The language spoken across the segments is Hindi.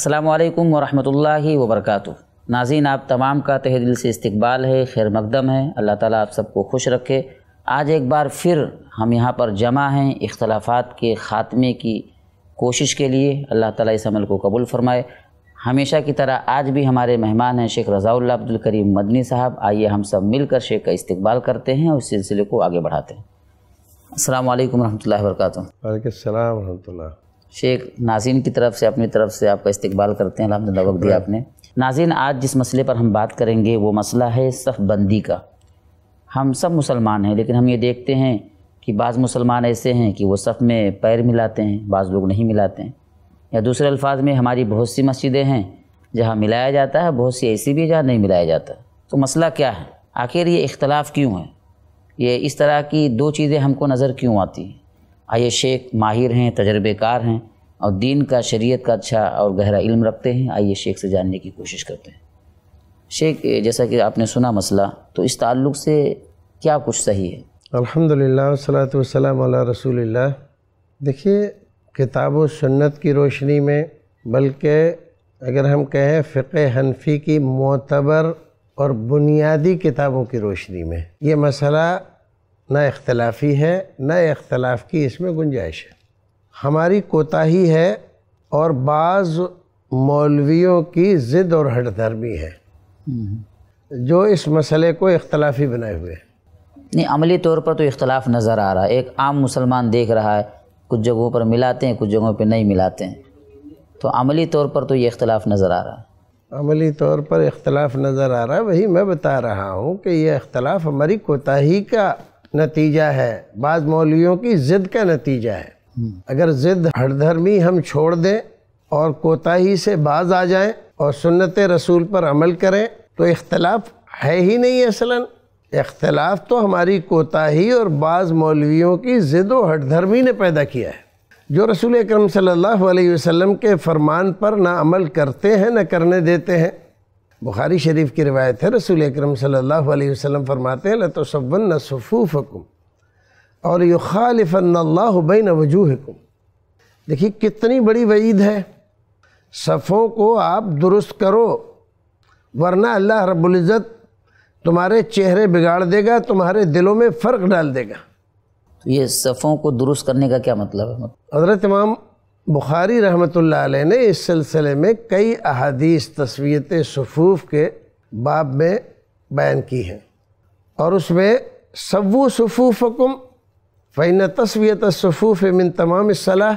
असलकम वरहि वबरक नाजीन आप तमाम का तह दिल से इस्तबाल है खैर मकदम है अल्लाह ताला आप सबको खुश रखे आज एक बार फिर हम यहाँ पर जमा हैं इख्तलाफात के ख़ात्मे की कोशिश के लिए अल्लाह ताला इस अमल को कबूल फ़रमाए हमेशा की तरह आज भी हमारे मेहमान हैं शेख रज़ाउल्ला अब्दुल करीम मदनी साहब आइए हम सब मिलकर शेख का इस्तकबाल करते हैं और इस सिलसिले को आगे बढ़ाते हैं असल वरहमल वर्क वर्क शेख नाजीन की तरफ से अपनी तरफ से आपका इस्तबाल करते हैं अलहमद वक्त दिया आपने नाजीन आज जिस मसले पर हम बात करेंगे वो मसला है सफ़बंदी का हम सब मुसलमान हैं लेकिन हम ये देखते हैं कि बाज़ मुसलमान ऐसे हैं कि वो सफ़ में पैर मिलाते हैं बाज़ लोग नहीं मिलाते हैं या दूसरे अल्फाज में हमारी बहुत सी मस्जिदें हैं जहाँ मिलाया जाता है बहुत सी ऐसी भी जहाँ नहीं मिलाया जाता तो मसला क्या है आखिर ये इख्तलाफ क्यों है ये इस तरह की दो चीज़ें हमको नज़र क्यों आती हैं आइए शेख माहिर हैं तजर्बेकार हैं और दीन का शरीयत का अच्छा और गहरा इल्म रखते हैं आइए शेख से जानने की कोशिश करते हैं शेख जैसा कि आपने सुना मसला तो इस ताल्लुक़ से क्या कुछ सही है अल्हम्दुलिल्लाह सलात वसलाम रसूलुल्लाह देखिए किताब व सुन्नत की रोशनी में बल्कि अगर हम कहें फ़िक़ हनफी की मोतबर और बुनियादी किताबों की रोशनी में ये मसला ना इख्तलाफी है ना इख्तलाफ की इसमें गुंजाइश है हमारी कोताही है और बाज़ मौलवियों की ज़िद और हट धर्मी है हम्म। जो इस मसले को इख्तलाफी बनाए हुए हैं नहीं अमली तौर पर तो इख्तलाफ नज़र आ रहा है एक आम मुसलमान देख रहा है कुछ जगहों पर मिलाते हैं कुछ जगहों पर नहीं मिलाते हैं तो अमली तौर पर तो ये इख्तलाफ नज़र आ रहा है अमली तौर पर इख्तलाफ नज़र आ रहा है वही मैं बता रहा हूँ कि यह इख्तलाफ हमारी कोताही का नतीजा है बाज़ मौलियों की ज़िद का नतीजा है अगर ज़िद हरधर्मी हम छोड़ दें और कोताही से बाज आ जाएं और सुन्नत रसूल पर अमल करें तो इख्तलाफ है ही नहीं असलन इख्तलाफ तो हमारी कोताही और बाज़ मौलवियों की ज़िद व हटधर्मी ने पैदा किया है जो रसूल अक्रम सल्लल्लाहु अलैहि वसल्लम के फरमान पर ना अमल करते हैं ना करने देते हैं बुखारी शरीफ की रिवायत है रसूल अक्रम सल्ला वसम फरमाते हैं लतोसवन हकम और वजूह वजूहकुम देखिए कितनी बड़ी वईद है सफ़ों को आप दुरुस्त करो वरना अल्लाह रबुल्ज़त तुम्हारे चेहरे बिगाड़ देगा तुम्हारे दिलों में फ़र्क डाल देगा तो ये सफ़ों को दुरुस्त करने का क्या मतलब है हजरत इमाम बुखारी रहमत ने इस सिलसिले में कई अहदीस तस्वीत सफूफ के बाब में बयान की हैं और उसमें सफ़ूफ सफूफ़ुम फ़ैन तस्वीत सफूफ़ मिन तमाम सलाह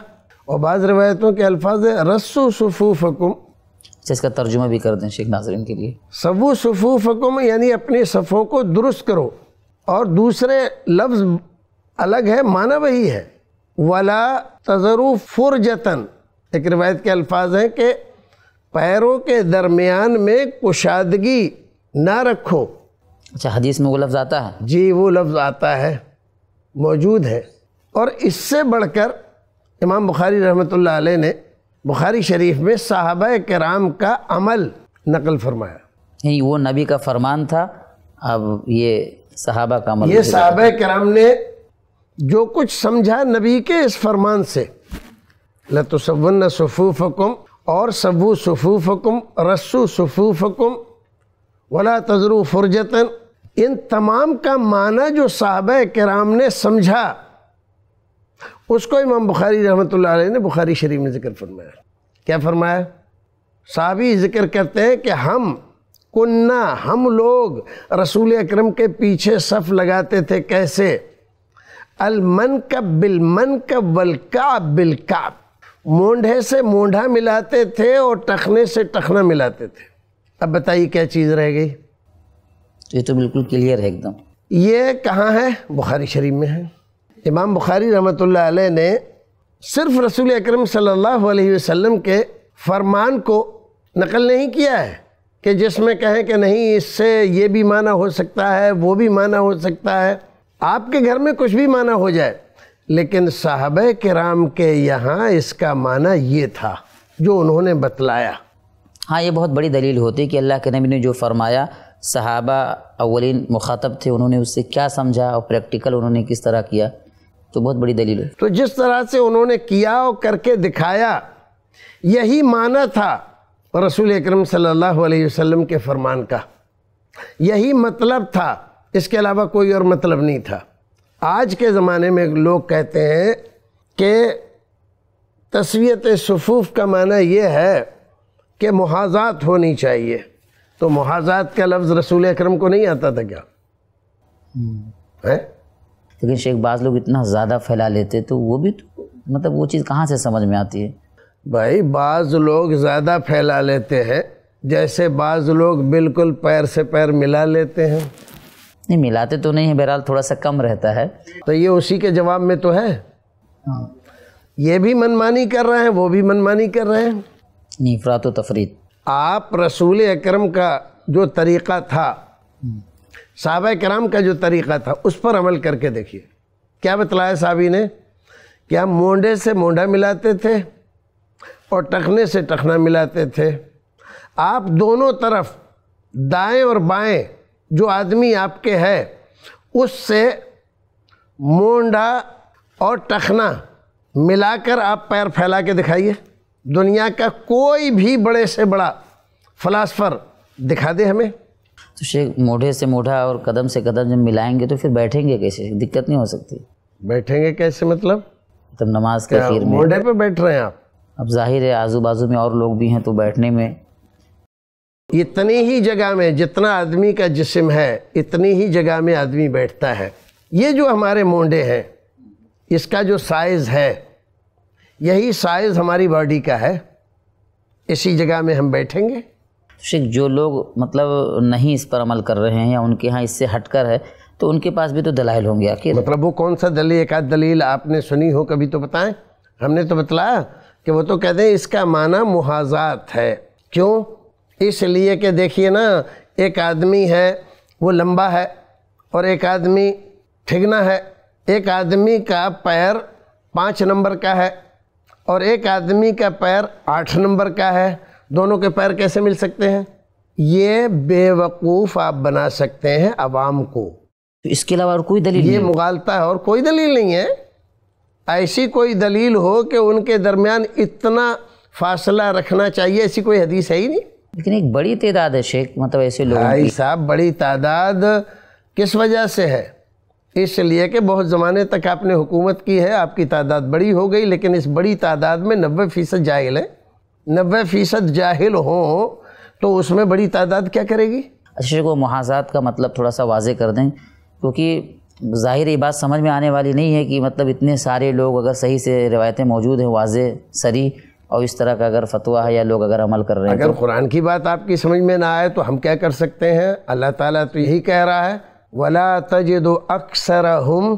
और बाद रवायतों के अल्फाज रस्सु सफूफ़ुम इसका तर्जुमा भी कर दें शेख नाजरन के लिए सवु सफूफ़ुम यानी अपनी सफ़ों को दुरुस्त करो और दूसरे लफ्ज़ अलग है माना वही है वला तजरु फुरजतन एक रिवायत के अल्फाज हैं कि पैरों के दरमियान में कुशादगी ना रखो अच्छा हदीस में वो लफ्ज़ आता है जी वो लफ्ज़ आता है मौजूद है और इससे बढ़कर इमाम बुखारी रहमत ला ने बुखारी शरीफ में साहब कराम का अमल नकल फरमाया नहीं वो नबी का फरमान था अब ये सहाबा का अमल ये साहब कराम ने जो कुछ समझा नबी के इस फरमान से लतुसवन सफूफकुम और सबु सफूफकुम रस्सू सफूफकुम वला तजरु फुरजतन इन तमाम का माना जो साहब कराम ने समझा उसको इमाम बुखारी रहमत ने बुखारी शरीफ में ज़िक्र फरमाया क्या फरमाया साहबी ज़िक्र करते हैं कि हम कुन्ना हम लोग रसूल अकरम के पीछे सफ़ लगाते थे कैसे अलमनकब बिलमनकब वलकाब बिलकाब मोंढे से मोंढा मिलाते थे और टखने से टखना मिलाते थे अब बताइए क्या चीज़ रह गई ये तो बिल्कुल क्लियर है एकदम ये कहाँ है बुखारी शरीफ में है इमाम बुखारी रहमत ने सिर्फ रसूल अकरम सल्लल्लाहु अलैहि वसल्लम के फरमान को नकल नहीं किया है कि जिसमें कहें कि नहीं इससे ये भी माना हो सकता है वो भी माना हो सकता है आपके घर में कुछ भी माना हो जाए लेकिन साहब राम के यहाँ इसका माना ये था जो उन्होंने बतलाया हाँ ये बहुत बड़ी दलील होती कि अल्लाह के नबी ने जो फरमाया सहाबा अवलिन मुखातब थे उन्होंने उससे क्या समझा और प्रैक्टिकल उन्होंने किस तरह किया तो बहुत बड़ी दलील है तो जिस तरह से उन्होंने किया और करके दिखाया यही माना था रसूल अक्रम सल्ला अलैहि के फरमान का यही मतलब था इसके अलावा कोई और मतलब नहीं था आज के ज़माने में लोग कहते हैं कि तस्वीत सफूफ का माना ये है कि महाजात होनी चाहिए तो मुहाजात का लफ्ज़ रसूल अक्रम को नहीं आता था क्या हम्म। है लेकिन शेख बाज लोग इतना ज़्यादा फैला लेते तो वो भी तो, मतलब वो चीज़ कहाँ से समझ में आती है भाई बाज़ लोग ज़्यादा फैला लेते हैं जैसे बाज़ लोग बिल्कुल पैर से पैर मिला लेते हैं नहीं मिलाते तो नहीं है बहरहाल थोड़ा सा कम रहता है तो ये उसी के जवाब में तो है हाँ। ये भी मनमानी कर रहे हैं वो भी मनमानी कर रहे हैं नहीं अफरात तफरीत आप रसूल अक्रम का जो तरीक़ा था हम्म। साहब कराम का जो तरीक़ा था उस पर अमल करके देखिए क्या बतलाया साबी ने क्या मोंडे से मोंडा मिलाते थे और टखने से टखना मिलाते थे आप दोनों तरफ दाएं और बाएं जो आदमी आपके है उससे मोंडा और टखना मिलाकर आप पैर फैला के दिखाइए दुनिया का कोई भी बड़े से बड़ा फलासफर दिखा दे हमें तो शेख मोढ़े से मोढ़ा और कदम से कदम जब मिलाएंगे तो फिर बैठेंगे कैसे दिक्कत नहीं हो सकती बैठेंगे कैसे मतलब तब नमाज के आखिर में मोढ़े पे बैठ रहे हैं आप अब जाहिर है आजू बाजू में और लोग भी हैं तो बैठने में इतनी ही जगह में जितना आदमी का जिसम है इतनी ही जगह में आदमी बैठता है ये जो हमारे मोंडे हैं इसका जो साइज़ है यही साइज़ हमारी बॉडी का है इसी जगह में हम बैठेंगे शेख जो लोग मतलब नहीं इस पर अमल कर रहे हैं या उनके यहाँ इससे हटकर है तो उनके पास भी तो दलाइल होंगे आखिर मतलब वो कौन सा दलील एक आध दलील आपने सुनी हो कभी तो बताएं हमने तो बतलाया कि वो तो कहते हैं इसका माना मुहाजात है क्यों इसलिए कि देखिए ना एक आदमी है वो लंबा है और एक आदमी ठिगना है एक आदमी का पैर पाँच नंबर का है और एक आदमी का पैर आठ नंबर का है दोनों के पैर कैसे मिल सकते हैं ये बेवकूफ़ आप बना सकते हैं आवाम को तो इसके अलावा और कोई दलील ये मुगालता है और कोई दलील नहीं है ऐसी कोई दलील हो कि उनके दरमियान इतना फासला रखना चाहिए ऐसी कोई हदीस है ही नहीं लेकिन एक बड़ी तादाद है शेख मतलब ऐसे लोग भाई साहब बड़ी तादाद किस वजह से है इसलिए कि बहुत ज़माने तक आपने हुकूमत की है आपकी तादाद बड़ी हो गई लेकिन इस बड़ी तादाद में नबे फ़ीसद जाहिल है नबे फ़ीसद जाहिल हों तो उसमें बड़ी तादाद क्या करेगी अच्छे को महाजात का मतलब थोड़ा सा वाजे कर दें क्योंकि ज़ाहिर ये बात समझ में आने वाली नहीं है कि मतलब इतने सारे लोग अगर सही से रिवायतें मौजूद हैं वाज सरी और इस तरह का अगर फतवा है या लोग अगर अमल कर रहे हैं अगर तो, कुरान की बात आपकी समझ में ना आए तो हम क्या कर सकते हैं अल्लाह ताला तो यही कह रहा है वला तजद अक्सर हम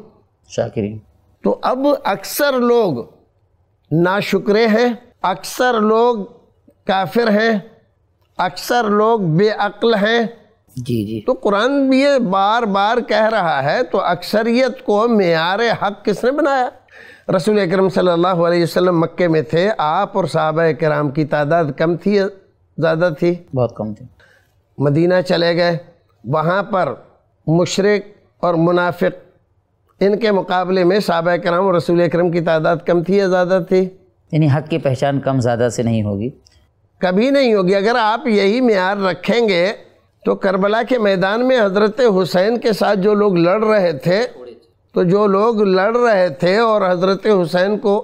शाकिरीन तो अब अक्सर लोग नाशुक्रे हैं अक्सर लोग काफिर हैं अक्सर लोग बेअक्ल हैं जी जी तो कुरान ये बार बार कह रहा है तो अक्सरियत को मैार हक किसने बनाया रसूल अकरम सल्लल्लाहु अलैहि वसल्लम मक्के में थे आप और साहब कराम की तादाद कम थी ज़्यादा थी बहुत कम थी मदीना चले गए वहाँ पर मुशरक और मुनाफिक इनके मुकाबले में साहब कराम और रसूल अक्रम की तादाद कम थी या ज़्यादा थी यानी हक़ की पहचान कम ज़्यादा से नहीं होगी कभी नहीं होगी अगर आप यही मैार रखेंगे तो करबला के मैदान में हज़रत हुसैन के साथ जो लोग लड़ रहे थे तो जो लोग लड़ रहे थे और हज़रत हुसैन को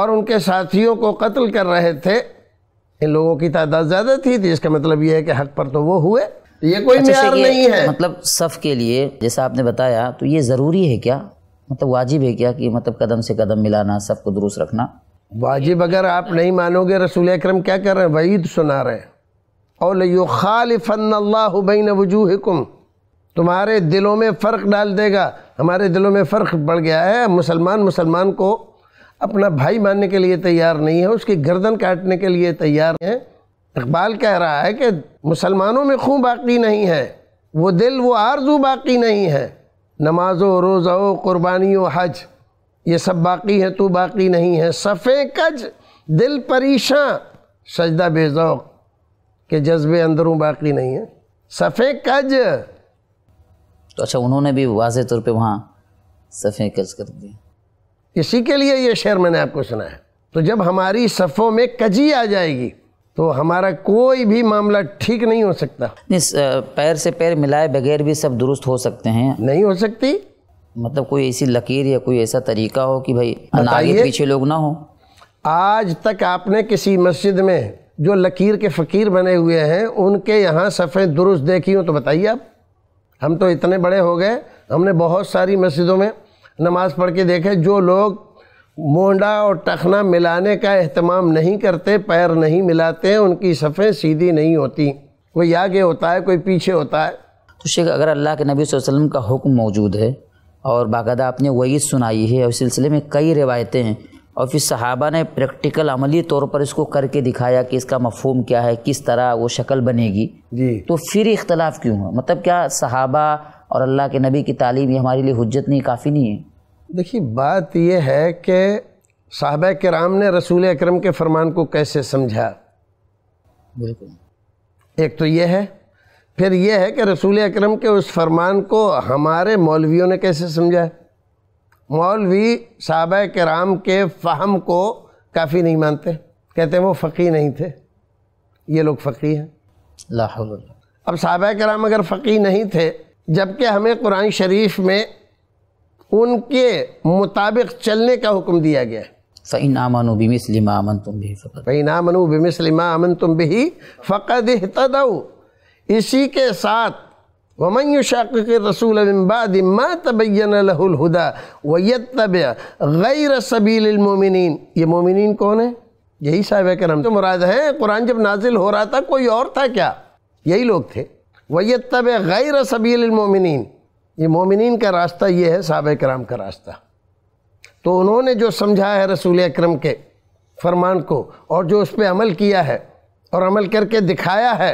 और उनके साथियों को कत्ल कर रहे थे इन लोगों की तादाद ज़्यादा थी तो इसका मतलब ये है कि हक पर तो वो हुए तो ये कोई अच्छा, मैार नहीं है मतलब सफ़ के लिए जैसा आपने बताया तो ये ज़रूरी है क्या मतलब वाजिब है क्या कि मतलब कदम से कदम मिलाना सबको दुरुस्त रखना वाजिब अगर आप नहीं मानोगे रसूल अक्रम क्या कर रहे हैं वहीद सुना रहे हैं और खालिफन वजूहकुम तुम्हारे दिलों में फ़र्क डाल देगा हमारे दिलों में फ़र्क बढ़ गया है मुसलमान मुसलमान को अपना भाई मानने के लिए तैयार नहीं है उसकी गर्दन काटने के लिए तैयार है इकबाल कह रहा है कि मुसलमानों में खूँ बाकी नहीं है वो दिल वो आरजू बाकी नहीं है नमाज व रोज़ा क़ुरबानी हज ये सब बाकी है तो बाकी नहीं है सफ़े कज दिल परीशां सजदा बेजौक के जज्बे अंदरों बाकी नहीं है सफ़े कज तो अच्छा उन्होंने भी वाज तौर पर वहाँ सफ़ें कज कर दी इसी के लिए ये शेर मैंने आपको सुना है तो जब हमारी सफ़ों में कजी आ जाएगी तो हमारा कोई भी मामला ठीक नहीं हो सकता नहीं पैर से पैर मिलाए बगैर भी सब दुरुस्त हो सकते हैं नहीं हो सकती मतलब कोई ऐसी लकीर या कोई ऐसा तरीका हो कि भाई आगे पीछे लोग ना हो आज तक आपने किसी मस्जिद में जो लकीर के फ़कीर बने हुए हैं उनके यहाँ सफ़ें दुरुस्त देखी हो तो बताइए आप हम तो इतने बड़े हो गए हमने बहुत सारी मस्जिदों में नमाज़ पढ़ के देखे जो लोग मोंडा और टखना मिलाने का अहतमाम नहीं करते पैर नहीं मिलाते उनकी सफ़ें सीधी नहीं होती कोई आगे होता है कोई पीछे होता है तो शेख अगर अल्लाह के नबी वसल्लम का हुक्म मौजूद है और बाकायदा आपने वही सुनाई है और सिलसिले में कई रिवायतें हैं और फिर सहाबा ने प्रैक्टिकल अमली तौर पर इसको करके दिखाया कि इसका मफहम क्या है किस तरह वो शक्ल बनेगी जी तो फिर इख्तलाफ क्यों हुआ मतलब क्या सहाबा और अल्लाह के नबी की तालीम ये हमारे लिए हजत नहीं काफ़ी नहीं है देखिए बात यह है कि साहब कराम ने रसूल अक्रम के फरमान को कैसे समझा बिल्कुल एक तो यह है फिर यह है कि रसूल अक्रम के उस फरमान को हमारे मौलवियों ने कैसे समझा मौलवी साहब कराम के फ़हम को काफ़ी नहीं मानते कहते वो फ़की नहीं थे ये लोग फ़की हैं लाहौल अब साहब कराम अगर फ़की नहीं थे जबकि हमें कुरान शरीफ में उनके मुताबिक चलने का हुक्म दिया गया है फ़ैन आमन बिमिसलिम अमन तुम भी फ़कत फ़ैन आमन बिमिसलिम अमन तुम भी फ़कत इसी के साथ वमन युशाक़ रसूल बाद मा तबैन लहुलहुदा वैत तब गैर सबीलमिन ये मोमिन कौन है यही साहब करम जो मुराद हैं कुरान जब नाजिल हो रहा था कोई और था क्या यही लोग थे वैत तब गैर सबीलमिन ये मोमिन का रास्ता ये है साहब कराम का रास्ता तो उन्होंने जो समझा है रसूल अक्रम के फरमान को और जो उस पर अमल किया है और अमल करके दिखाया है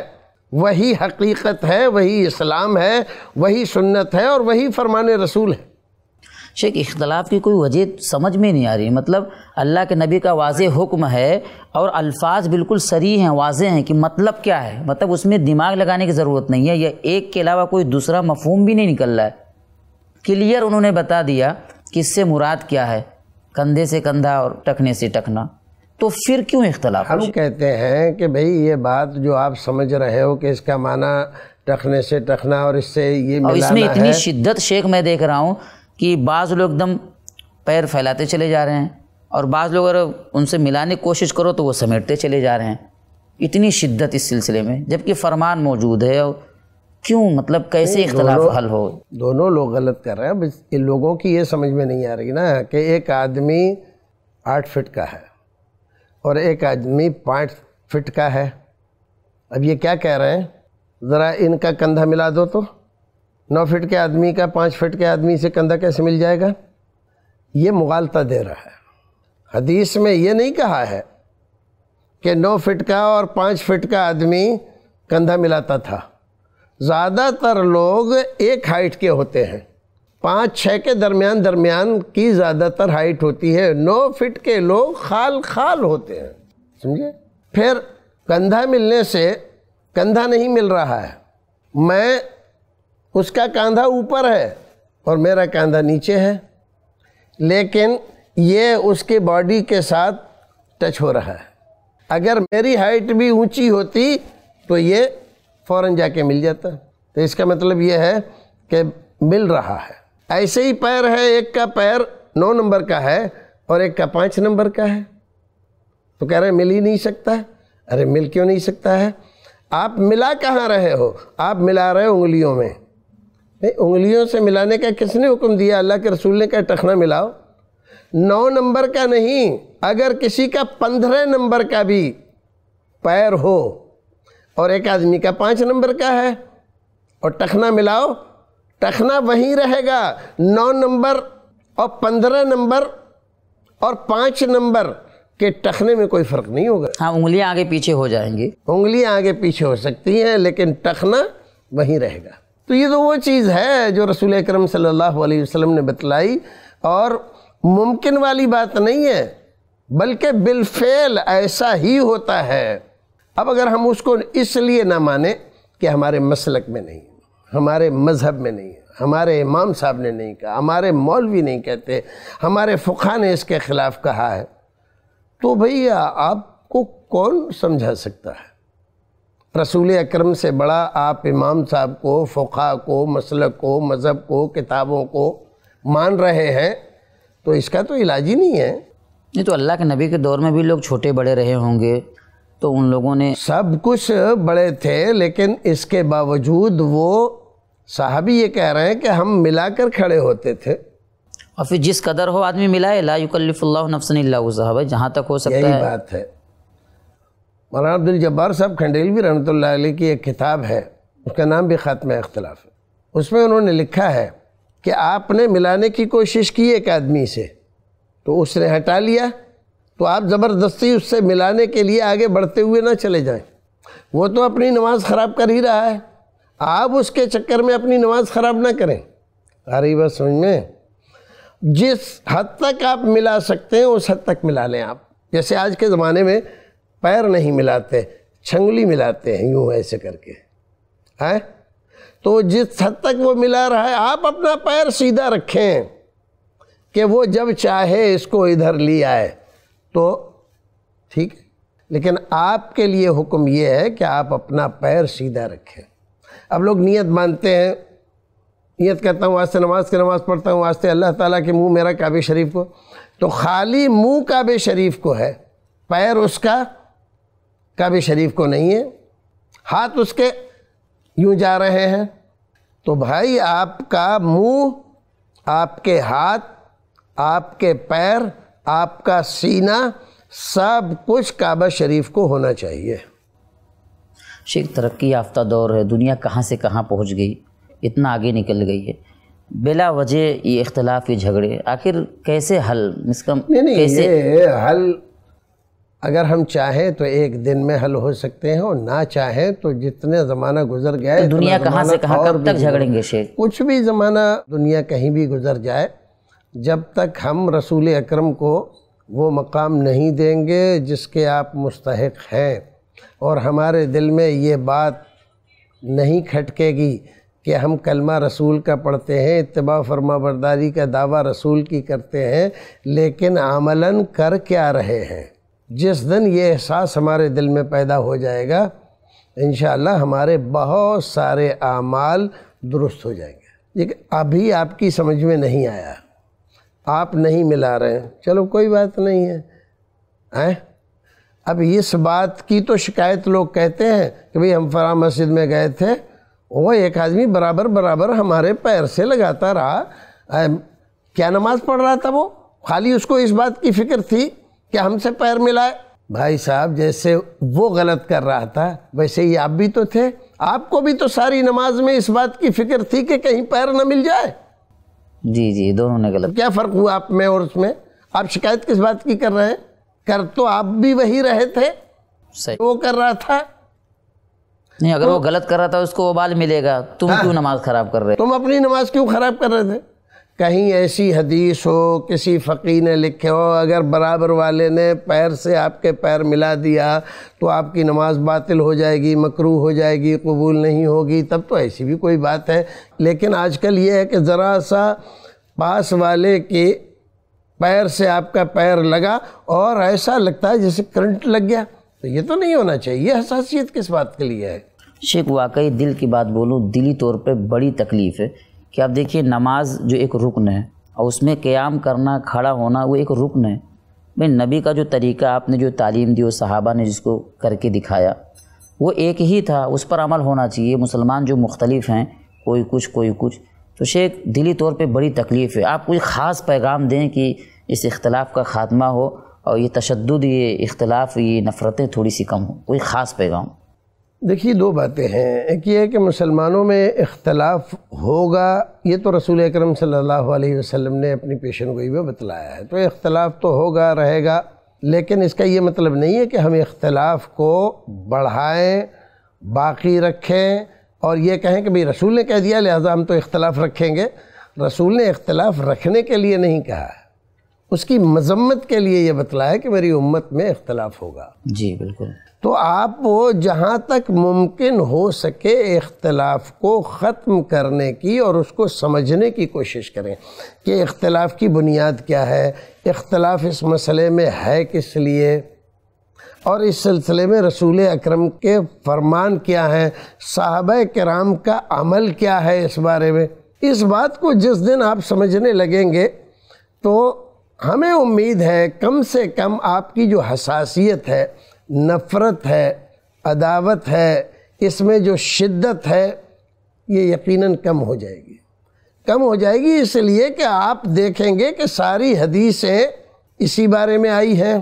वही हकीकत है वही इस्लाम है वही सुन्नत है और वही फरमान रसूल है शेख इख्तलाफ की कोई वजह समझ में नहीं आ रही मतलब अल्लाह के नबी का वाज हुक्म है और अल्फाज बिल्कुल सरी हैं वाज हैं कि मतलब क्या है मतलब उसमें दिमाग लगाने की ज़रूरत नहीं है या एक के अलावा कोई दूसरा मफहम भी नहीं निकल रहा है क्लियर उन्होंने बता दिया कि इससे मुराद क्या है कंधे से कंधा और टखने से टखना तो फिर क्यों इख्तलाफ हम कहते हैं कि भाई ये बात जो आप समझ रहे हो कि इसका माना टखने से टखना और इससे ये और इसमें इतनी शिद्दत शेख मैं देख रहा हूँ कि बाज़ लोग एकदम पैर फैलाते चले जा रहे हैं और बाज़ लोग अगर उनसे मिलाने की कोशिश करो तो वो समेटते चले जा रहे हैं इतनी शिद्दत इस सिलसिले में जबकि फरमान मौजूद है और क्यों मतलब कैसे इख्तलाफ हल हो दोनों लोग गलत कर रहे हैं लोगों की ये समझ में नहीं आ रही ना कि एक आदमी आठ फिट का है और एक आदमी पाँच फिट का है अब ये क्या कह रहे हैं ज़रा इनका कंधा मिला दो तो नौ फिट के आदमी का पाँच फिट के आदमी से कंधा कैसे मिल जाएगा ये मुगालता दे रहा है हदीस में ये नहीं कहा है कि नौ फिट का और पाँच फिट का आदमी कंधा मिलाता था ज़्यादातर लोग एक हाइट के होते हैं पाँच छः के दरमियान दरमियान की ज़्यादातर हाइट होती है नौ फिट के लोग खाल खाल होते हैं समझे फिर कंधा मिलने से कंधा नहीं मिल रहा है मैं उसका कंधा ऊपर है और मेरा कंधा नीचे है लेकिन ये उसके बॉडी के साथ टच हो रहा है अगर मेरी हाइट भी ऊंची होती तो ये फ़ौरन जाके मिल जाता तो इसका मतलब ये है कि मिल रहा है ऐसे ही पैर है एक का पैर नौ नंबर का है और एक का पाँच नंबर का है तो कह रहे मिल ही नहीं सकता अरे मिल क्यों नहीं सकता है आप मिला कहाँ रहे हो आप मिला रहे हो उंगलियों में नहीं उंगलियों से मिलाने का किसने हुक्म दिया अल्लाह के रसूल ने कहा टखना मिलाओ नौ नंबर का नहीं अगर किसी का पंद्रह नंबर का भी पैर हो और एक आदमी का पाँच नंबर का है और टखना मिलाओ टखना वहीं रहेगा नौ नंबर और पंद्रह नंबर और पाँच नंबर के टखने में कोई फ़र्क नहीं होगा हाँ उंगलियां आगे पीछे हो जाएंगी उंगलियां आगे पीछे हो सकती हैं लेकिन टखना वहीं रहेगा तो ये तो वो चीज़ है जो रसूल अक्रम सल्लल्लाहु अलैहि वसल्लम ने बतलाई और मुमकिन वाली बात नहीं है बल्कि बिलफेल ऐसा ही होता है अब अगर हम उसको इसलिए ना माने कि हमारे मसलक में नहीं हमारे मज़हब में नहीं है हमारे इमाम साहब ने नहीं कहा हमारे मौलवी नहीं कहते हमारे फ़ुखा ने इसके ख़िलाफ़ कहा है तो भैया आपको कौन समझा सकता है रसूल अक्रम से बड़ा आप इमाम साहब को फ़ुखा को मसलक को मज़हब को किताबों को मान रहे हैं तो इसका तो इलाज ही नहीं है नहीं तो अल्लाह के नबी के दौर में भी लोग छोटे बड़े रहे होंगे तो उन लोगों ने सब कुछ बड़े थे लेकिन इसके बावजूद वो साहबी ये कह रहे हैं कि हम मिलाकर खड़े होते थे और फिर जिस कदर हो आदमी मिलाए ला जहाँ तक हो सकता यही है बात है मौलाना अब्दुल जब्बार साहब खंडेलवी रहमत की एक किताब है उसका नाम भी ख़त्म अख्तिलाफ़ है उसमें उन्होंने लिखा है कि आपने मिलाने की कोशिश की एक आदमी से तो उसने हटा लिया तो आप ज़बरदस्ती उससे मिलाने के लिए आगे बढ़ते हुए ना चले जाएं वो तो अपनी नमाज़ ख़राब कर ही रहा है आप उसके चक्कर में अपनी नमाज़ ख़राब ना करें अरे बस समझ में जिस हद तक आप मिला सकते हैं उस हद तक मिला लें आप जैसे आज के ज़माने में पैर नहीं मिलाते छंगली मिलाते हैं यूँ ऐसे करके है तो जिस हद तक वो मिला रहा है आप अपना पैर सीधा रखें कि वो जब चाहे इसको इधर ले आए तो ठीक है लेकिन आपके लिए हुक्म ये है कि आप अपना पैर सीधा रखें अब लोग नियत मानते हैं नियत करता हूँ वास्ते नमाज की नमाज पढ़ता हूँ वास्ते अल्लाह ताला के मुंह मेरा काबे शरीफ को तो खाली मुंह काबे शरीफ को है पैर उसका काबे शरीफ को नहीं है हाथ उसके यूं जा रहे हैं तो भाई आपका मुंह आपके हाथ आपके पैर आपका सीना सब कुछ काबा शरीफ को होना चाहिए शेख तरक्की याफ्ता दौर है दुनिया कहाँ से कहाँ पहुँच गई इतना आगे निकल गई है बिला वजह ये इख्तलाफ ये झगड़े आखिर कैसे हल इसका नहीं नहीं कैसे ये हल अगर हम चाहें तो एक दिन में हल हो सकते हैं और ना चाहें तो जितने ज़माना गुजर तो गया तो दुनिया कहाँ से कहाँ कब तक झगड़ेंगे शेख कुछ भी ज़माना दुनिया कहीं भी गुजर जाए जब तक हम रसूल अकरम को वो मकाम नहीं देंगे जिसके आप मुस्तक हैं और हमारे दिल में ये बात नहीं खटकेगी कि हम कलमा रसूल का पढ़ते हैं इतबा फरमा बरदारी का दावा रसूल की करते हैं लेकिन आमला कर क्या रहे हैं जिस दिन ये एहसास हमारे दिल में पैदा हो जाएगा इन हमारे बहुत सारे आमाल दुरुस्त हो जाएंगे लेकिन अभी आपकी समझ में नहीं आया आप नहीं मिला रहे हैं चलो कोई बात नहीं है हैं अब इस बात की तो शिकायत लोग कहते हैं कि भाई हम फरा मस्जिद में गए थे वो एक आदमी बराबर बराबर हमारे पैर से लगाता रहा क्या नमाज़ पढ़ रहा था वो खाली उसको इस बात की फिक्र थी कि हमसे पैर मिलाए भाई साहब जैसे वो गलत कर रहा था वैसे ही आप भी तो थे आपको भी तो सारी नमाज में इस बात की फिक्र थी कि कहीं पैर न मिल जाए जी जी दोनों ने गलत तो क्या फ़र्क हुआ आप में और उसमें आप शिकायत किस बात की कर रहे हैं कर तो आप भी वही रहे थे सही वो कर रहा था नहीं अगर तो, वो गलत कर रहा था उसको वो बाल मिलेगा तुम हाँ। क्यों नमाज खराब कर रहे तुम अपनी नमाज क्यों खराब कर रहे थे कहीं ऐसी हदीस हो किसी फ़कीर ने लिखे हो अगर बराबर वाले ने पैर से आपके पैर मिला दिया तो आपकी नमाज़ बातिल हो जाएगी मकरू हो जाएगी कबूल नहीं होगी तब तो ऐसी भी कोई बात है लेकिन आजकल ये है कि ज़रा सा पास वाले के पैर से आपका पैर लगा और ऐसा लगता है जैसे करंट लग गया तो ये तो नहीं होना चाहिए हसासीत किस बात के लिए है शेख वाकई दिल की बात बोलूँ दिली तौर पर बड़ी तकलीफ़ है कि आप देखिए नमाज जो एक रुकन है और उसमें क़्याम करना खड़ा होना वो एक रुकन है भाई नबी का जो तरीका आपने जो तालीम दी वो सहाबा ने जिसको करके दिखाया वो एक ही था उस पर अमल होना चाहिए मुसलमान जो मुख्तलिफ हैं कोई कुछ कोई कुछ तो शेख दिली तौर पे बड़ी तकलीफ़ है आप कोई ख़ास पैगाम दें कि इस इख्तलाफ का ख़ात्मा हो और ये तशद ये इख्तलाफ ये नफ़रतें थोड़ी सी कम हो कोई ख़ास पैगाम देखिए दो बातें हैं एक ये है कि मुसलमानों में इख्तलाफ होगा ये तो रसूल अकरम सल्लल्लाहु अलैहि वसल्लम ने अपनी पेशन गोई में बतलाया है तो इख्तलाफ तो होगा रहेगा लेकिन इसका ये मतलब नहीं है कि हम इख्तलाफ को बढ़ाएं बाकी रखें और ये कहें कि भाई रसूल ने कह दिया लिहाजा हम तो इख्तलाफ रखेंगे रसूल ने इख्तलाफ रखने के लिए नहीं कहा है उसकी मजम्मत के लिए ये बतलाया कि मेरी उम्मत में इख्तलाफ होगा जी बिल्कुल तो आप वो जहाँ तक मुमकिन हो सके इख्तलाफ को ख़त्म करने की और उसको समझने की कोशिश करें कि इख्तलाफ की बुनियाद क्या है इख्तलाफ इस मसले में है किस लिए और इस सिलसिले में रसूल अकरम के फरमान क्या हैं साहब कराम का अमल क्या है इस बारे में इस बात को जिस दिन आप समझने लगेंगे तो हमें उम्मीद है कम से कम आपकी जो हसासियत है नफ़रत है अदावत है इसमें जो शिद्दत है ये यकीनन कम हो जाएगी कम हो जाएगी इसलिए कि आप देखेंगे कि सारी हदीसें इसी बारे में आई हैं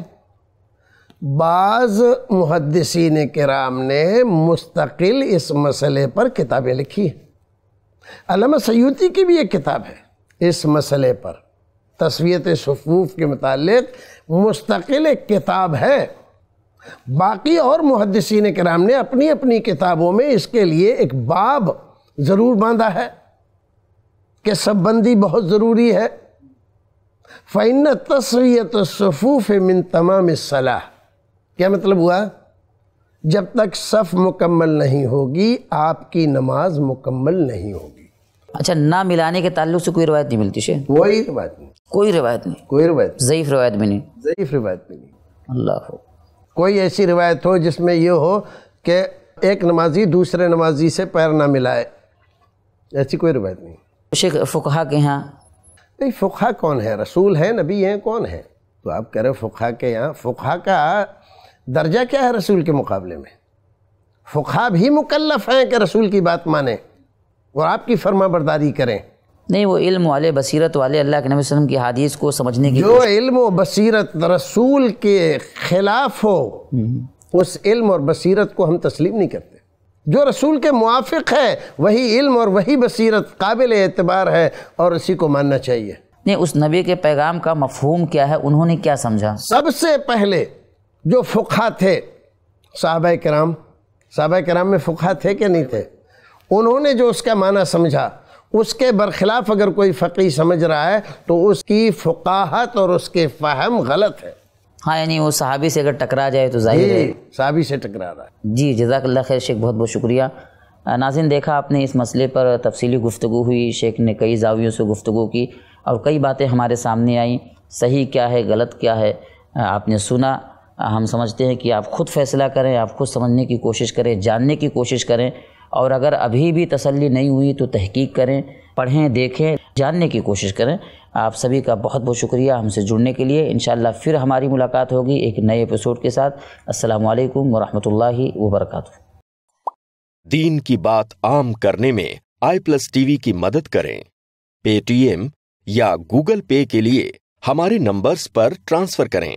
बाज़ मुहदसिन कराम ने मुस्तकिल इस मसले पर किताबें लिखी हैं सयूती की भी एक किताब है इस मसले पर तस्वीयत सफूफ के मतलब मुस्तकिल एक किताब है बाकी और मुहदसिन कराम ने अपनी अपनी किताबों में इसके लिए एक बाब ज़रूर बांधा है कि सब बंदी बहुत ज़रूरी है फ़ैन तस्वीत सफूफ मिन तमाम सलाह क्या मतलब हुआ जब तक सफ़ मुकम्मल नहीं होगी आपकी नमाज मुकम्मल नहीं होगी अच्छा ना मिलाने के ताल्लुक से कोई रवायत नहीं मिलती शे कोई रवायत नहीं कोई रवायत नहीं कोई रवायत ज़यीफ़ रवायत भी नहीं ज़यीफ़ रवायत भी नहीं अल्लाह हो कोई ऐसी रवायत हो जिसमें यह हो कि एक नमाजी दूसरे नमाजी से पैर ना मिलाए ऐसी कोई रवायत नहीं शेख फ़ुकहा के यहाँ नहीं फ़ुकहा कौन है रसूल है नबी हैं कौन है तो आप कह रहे हो फ़ुकहा के यहाँ फ़ुकहा का दर्जा क्या है रसूल के मुकाबले में फ़ुकहा भी मुकल्फ़ हैं कि रसूल की बात माने और आपकी फर्मा बरदारी करें नहीं वो इल्म वाले बसीरत वाले अल्लाह के नबी वसल्लम की हदीस को समझने की जो इल्म और बसीरत रसूल के खिलाफ हो हम्म। उस इल्म और बसीरत को हम तस्लीम नहीं करते जो रसूल के मुआफ़ है वही इल्म और वही बसीरत काबिल एतबार है और इसी को मानना चाहिए नहीं उस नबी के पैगाम का मफहूम क्या है उन्होंने क्या समझा सबसे पहले जो फ़ुखा थे साहब कराम साहब कराम में फ़ुखा थे कि नहीं थे उन्होंने जो उसका माना समझा उसके बरखिलाफ अगर कोई फकीर समझ रहा है तो उसकी फ़ुकाहत और उसके फ़हम गलत है हाँ यानी वो सहाबी से अगर टकरा जाए तो जाहिर है सहाबी से टकरा रहा है जी जजाकल्ला खैर शेख बहुत बहुत शुक्रिया नाजिन देखा आपने इस मसले पर तफसीली गुफ्तु हुई शेख ने कई जावियों से गुफ्तु की और कई बातें हमारे सामने आईं सही क्या है गलत क्या है आपने सुना हम समझते हैं कि आप ख़ुद फैसला करें आप खुद समझने की कोशिश करें जानने की कोशिश करें और अगर अभी भी तसल्ली नहीं हुई तो तहकीक करें पढ़ें देखें जानने की कोशिश करें आप सभी का बहुत बहुत शुक्रिया हमसे जुड़ने के लिए इन फिर हमारी मुलाकात होगी एक नए एपिसोड के साथ असलकम वरहमल वबरक दीन की बात आम करने में आई प्लस टीवी की मदद करें पेटीएम या गूगल पे के लिए हमारे नंबर्स पर ट्रांसफर करें